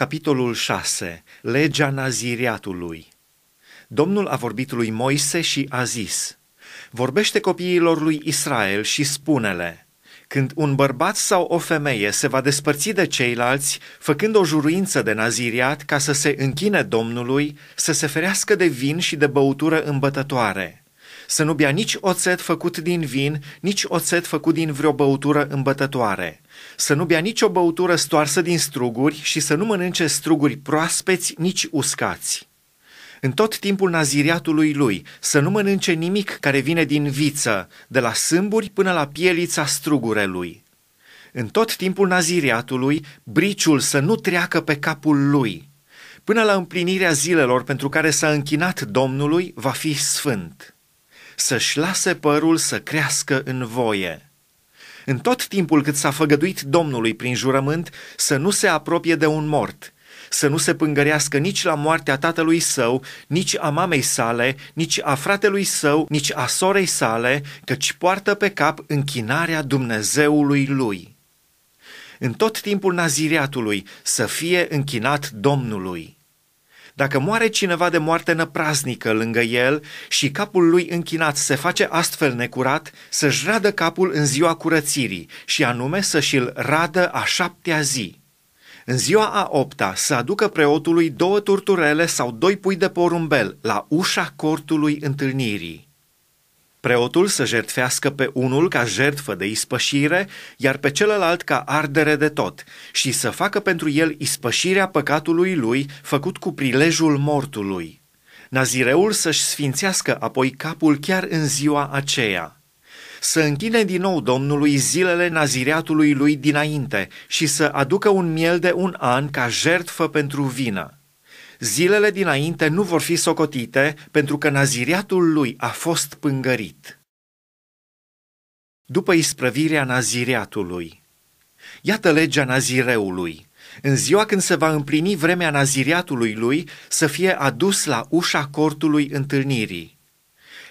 Capitolul 6. Legea Naziriatului Domnul a vorbit lui Moise și a zis, Vorbește copiilor lui Israel și spune-le, când un bărbat sau o femeie se va despărți de ceilalți, făcând o juruință de naziriat ca să se închine Domnului, să se ferească de vin și de băutură îmbătătoare, să nu bea nici oțet făcut din vin, nici oțet făcut din vreo băutură îmbătătoare. Să nu bea nici o băutură stoarsă din struguri și să nu mănânce struguri proaspeți, nici uscați în tot timpul naziriatului lui, să nu mănânce nimic care vine din viță, de la sâmburi până la pielița strugurelui. În tot timpul naziriatului, briciul să nu treacă pe capul lui. Până la împlinirea zilelor pentru care s-a închinat Domnului, va fi sfânt să-și lase părul să crească în voie. În tot timpul cât s-a făgăduit Domnului prin jurământ să nu se apropie de un mort, să nu se pângărească nici la moartea tatălui său, nici a mamei sale, nici a fratelui său, nici a sorei sale, căci poartă pe cap închinarea Dumnezeului lui. În tot timpul naziriatului să fie închinat Domnului. Dacă moare cineva de moarte năpraznică lângă el și capul lui închinat se face astfel necurat, să-și radă capul în ziua curățirii și anume să și-l radă a șaptea zi. În ziua a opta să aducă preotului două turturele sau doi pui de porumbel la ușa cortului întâlnirii. Preotul să jertfească pe unul ca jertfă de ispășire, iar pe celălalt ca ardere de tot, și să facă pentru el ispășirea păcatului lui făcut cu prilejul mortului. Nazireul să-și sfințească apoi capul chiar în ziua aceea. Să închine din nou Domnului zilele nazireatului lui dinainte și să aducă un miel de un an ca jertfă pentru vină Zilele dinainte nu vor fi socotite pentru că naziriatul lui a fost pângărit. După isprăvirea naziriatului, iată legea nazireului. În ziua când se va împlini vremea naziriatului lui, să fie adus la ușa cortului întâlnirii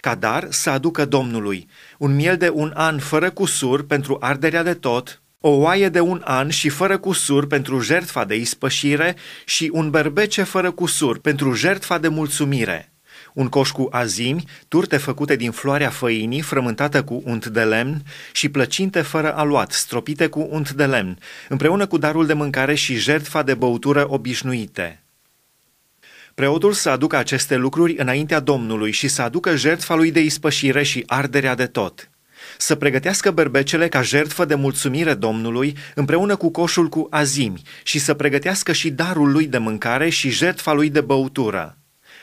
ca dar să aducă Domnului un miel de un an fără cusur pentru arderea de tot, o oaie de un an și fără cusur pentru jertfa de ispășire și un berbece fără cusur pentru jertfa de mulțumire. Un coș cu azimi, turte făcute din floarea făinii frământată cu unt de lemn și plăcinte fără aluat, stropite cu unt de lemn, împreună cu darul de mâncare și jertfa de băutură obișnuite. Preotul să aducă aceste lucruri înaintea Domnului și să aducă jertfa lui de ispășire și arderea de tot să pregătească berbecele ca jertfă de mulțumire Domnului împreună cu coșul cu azimi și să pregătească și darul lui de mâncare și jertfa lui de băutură.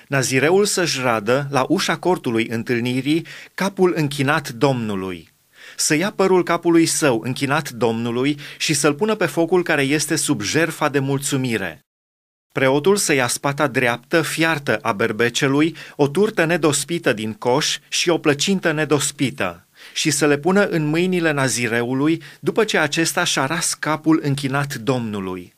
Nazireul să-și radă la ușa cortului întâlnirii capul închinat Domnului să ia părul capului său închinat Domnului și să-l pună pe focul care este sub jerfa de mulțumire. Preotul să ia spata dreaptă, fiartă a berbecelui, o turtă nedospită din coș și o plăcintă nedospită și să le pună în mâinile nazireului după ce acesta și-a ras capul închinat Domnului.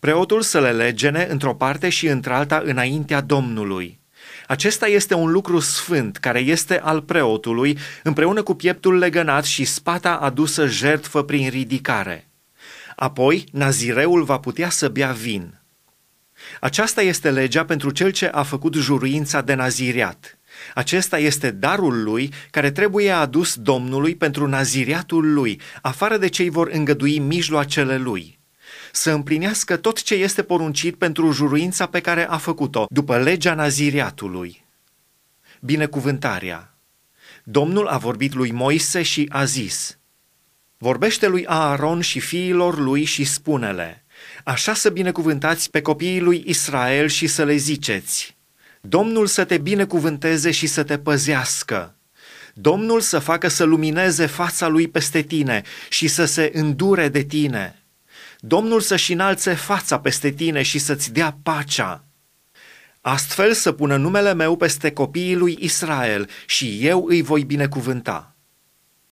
Preotul să le legene într-o parte și într-alta înaintea Domnului. Acesta este un lucru sfânt care este al preotului împreună cu pieptul legănat și spata adusă jertfă prin ridicare. Apoi, nazireul va putea să bea vin. Aceasta este legea pentru cel ce a făcut juruința de naziriat – acesta este darul lui care trebuie adus Domnului pentru naziriatul lui, afară de cei vor îngădui mijloacele lui să împlinească tot ce este poruncit pentru juruința pe care a făcut-o, după legea naziriatului. Binecuvântarea Domnul a vorbit lui Moise și a zis, Vorbește lui Aaron și fiilor lui și spune-le, Așa să binecuvântați pe copiii lui Israel și să le ziceți, Domnul să te binecuvânteze și să te păzească. Domnul să facă să lumineze fața lui peste tine și să se îndure de tine. Domnul să-și înalțe fața peste tine și să-ți dea pacea. Astfel să pună numele meu peste copiii lui Israel și eu îi voi binecuvânta.